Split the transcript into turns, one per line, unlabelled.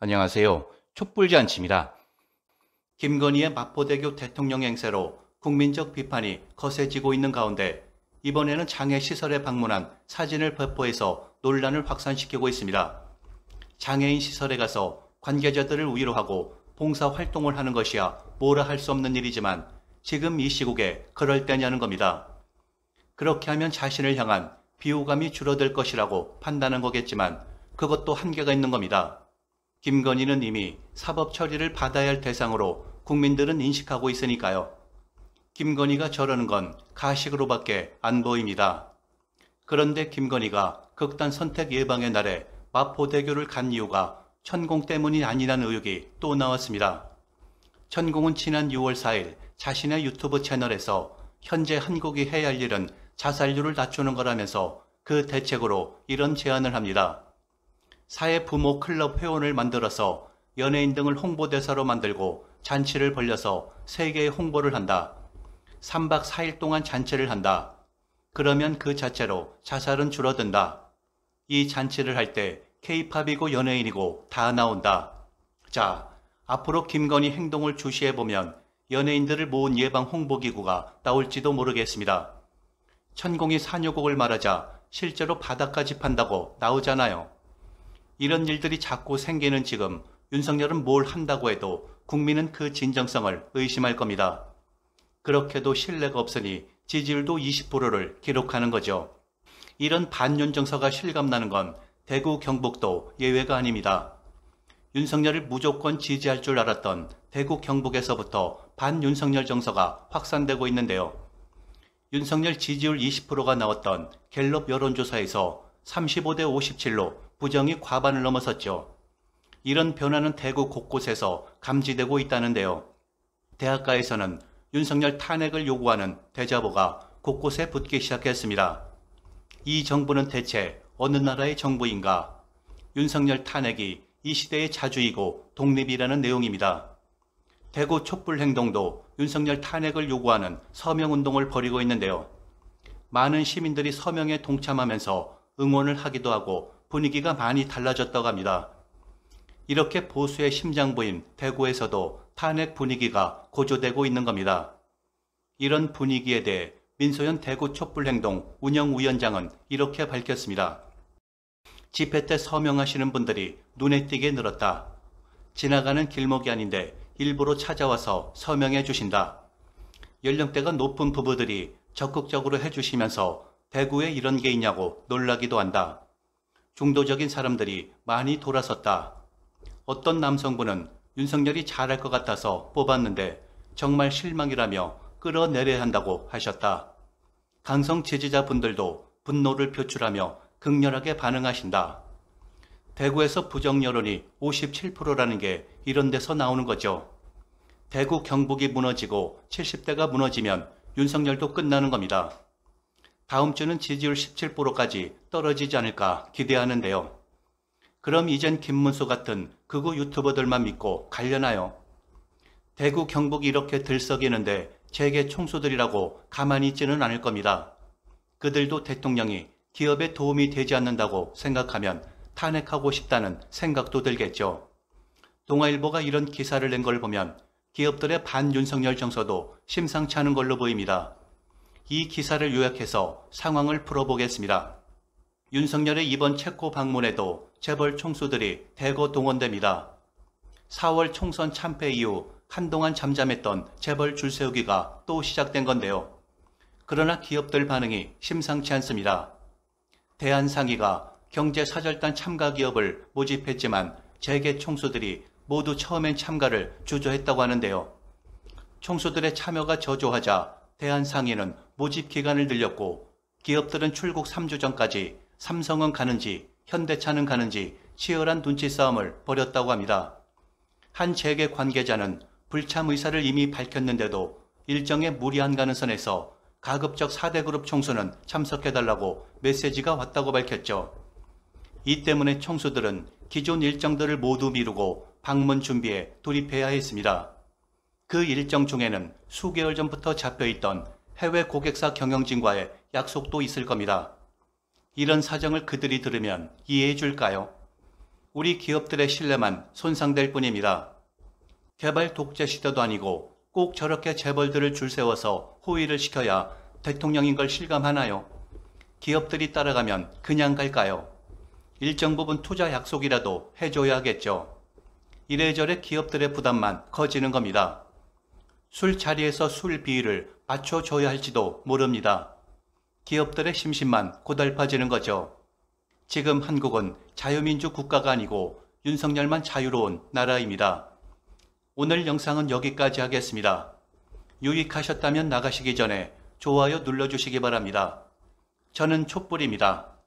안녕하세요. 촛불잔치입니다. 김건희의 마포대교 대통령 행세로 국민적 비판이 거세지고 있는 가운데 이번에는 장애 시설에 방문한 사진을 배포해서 논란을 확산시키고 있습니다. 장애인 시설에 가서 관계자들을 위로하고 봉사 활동을 하는 것이야 뭐라 할 수 없는 일이지만 지금 이 시국에 그럴 때냐는 겁니다. 그렇게 하면 자신을 향한 비호감이 줄어들 것이라고 판단한 거겠지만 그것도 한계가 있는 겁니다. 김건희는 이미 사법 처리를 받아야 할 대상으로 국민들은 인식하고 있으니까요. 김건희가 저러는 건 가식으로밖에 안 보입니다. 그런데 김건희가 극단 선택 예방의 날에 마포대교를 간 이유가 천공 때문이 아니란 의혹이 또 나왔습니다. 천공은 지난 6월 4일 자신의 유튜브 채널에서 현재 한국이 해야 할 일은 자살률을 낮추는 거라면서 그 대책으로 이런 제안을 합니다. 사회부모 클럽 회원을 만들어서 연예인 등을 홍보대사로 만들고 잔치를 벌려서 세계에 홍보를 한다. 3박 4일 동안 잔치를 한다. 그러면 그 자체로 자살은 줄어든다. 이 잔치를 할 때 케이팝이고 연예인이고 다 나온다. 자, 앞으로 김건희 행동을 주시해보면 연예인들을 모은 예방 홍보기구가 나올지도 모르겠습니다. 천공이 사녀곡을 말하자 실제로 바닥까지 판다고 나오잖아요. 이런 일들이 자꾸 생기는 지금 윤석열은 뭘 한다고 해도 국민은 그 진정성을 의심할 겁니다. 그렇게도 신뢰가 없으니 지지율도 20%를 기록하는 거죠. 이런 반윤 정서가 실감나는 건 대구 경북도 예외가 아닙니다. 윤석열을 무조건 지지할 줄 알았던 대구 경북에서부터 반윤석열 정서가 확산되고 있는데요. 윤석열 지지율 20%가 나왔던 갤럽 여론조사에서 35대 57로 부정이 과반을 넘어섰죠. 이런 변화는 대구 곳곳에서 감지되고 있다는데요. 대학가에서는 윤석열 탄핵을 요구하는 대자보가 곳곳에 붙기 시작했습니다. 이 정부는 대체 어느 나라의 정부인가? 윤석열 탄핵이 이 시대의 자주이고 독립이라는 내용입니다. 대구 촛불 행동도 윤석열 탄핵을 요구하는 서명운동을 벌이고 있는데요. 많은 시민들이 서명에 동참하면서 응원을 하기도 하고 분위기가 많이 달라졌다고 합니다. 이렇게 보수의 심장부인 대구에서도 탄핵 분위기가 고조되고 있는 겁니다. 이런 분위기에 대해 민소연 대구 촛불행동 운영위원장은 이렇게 밝혔습니다. 집회 때 서명하시는 분들이 눈에 띄게 늘었다. 지나가는 길목이 아닌데 일부러 찾아와서 서명해 주신다. 연령대가 높은 부부들이 적극적으로 해주시면서 대구에 이런 게 있냐고 놀라기도 한다. 중도적인 사람들이 많이 돌아섰다. 어떤 남성분은 윤석열이 잘할 것 같아서 뽑았는데 정말 실망이라며 끌어내려야 한다고 하셨다. 강성 지지자분들도 분노를 표출하며 극렬하게 반응하신다. 대구에서 부정 여론이 57%라는 게 이런 데서 나오는 거죠. 대구 경북이 무너지고 70대가 무너지면 윤석열도 끝나는 겁니다. 다음 주는 지지율 17%까지 떨어지지 않을까 기대하는데요. 그럼 이젠 김문수 같은 극우 유튜버들만 믿고 갈려나요? 대구 경북이 이렇게 들썩이는데 재계 총수들이라고 가만히 있지는 않을 겁니다. 그들도 대통령이 기업에 도움이 되지 않는다고 생각하면 탄핵하고 싶다는 생각도 들겠죠. 동아일보가 이런 기사를 낸 걸 보면 기업들의 반윤석열 정서도 심상치 않은 걸로 보입니다. 이 기사를 요약해서 상황을 풀어보겠습니다. 윤석열의 이번 체코 방문에도 재벌 총수들이 대거 동원됩니다. 4월 총선 참패 이후 한동안 잠잠했던 재벌 줄세우기가 또 시작된 건데요. 그러나 기업들 반응이 심상치 않습니다. 대한상의가 경제사절단 참가 기업을 모집했지만 재계 총수들이 모두 처음엔 참가를 주저했다고 하는데요. 총수들의 참여가 저조하자 대한상의는 모집 기간을 늘렸고 기업들은 출국 3주 전까지 삼성은 가는지 현대차는 가는지 치열한 눈치 싸움을 벌였다고 합니다. 한 재계 관계자는 불참 의사를 이미 밝혔는데도 일정에 무리한 가능성에서 가급적 4대 그룹 총수는 참석해달라고 메시지가 왔다고 밝혔죠. 이 때문에 총수들은 기존 일정들을 모두 미루고 방문 준비에 돌입해야 했습니다. 그 일정 중에는 수개월 전부터 잡혀있던 해외 고객사 경영진과의 약속도 있을 겁니다. 이런 사정을 그들이 들으면 이해해 줄까요? 우리 기업들의 신뢰만 손상될 뿐입니다. 개발 독재 시대도 아니고 꼭 저렇게 재벌들을 줄 세워서 호의를 시켜야 대통령인 걸 실감하나요? 기업들이 따라가면 그냥 갈까요? 일정 부분 투자 약속이라도 해줘야 겠죠 이래저래 기업들의 부담만 커지는 겁니다. 술자리에서 술비위를 맞춰줘야 할지도 모릅니다. 기업들의 심심만 고달파지는 거죠. 지금 한국은 자유민주 국가가 아니고 윤석열만 자유로운 나라입니다. 오늘 영상은 여기까지 하겠습니다. 유익하셨다면 나가시기 전에 좋아요 눌러주시기 바랍니다. 저는 촛불입니다.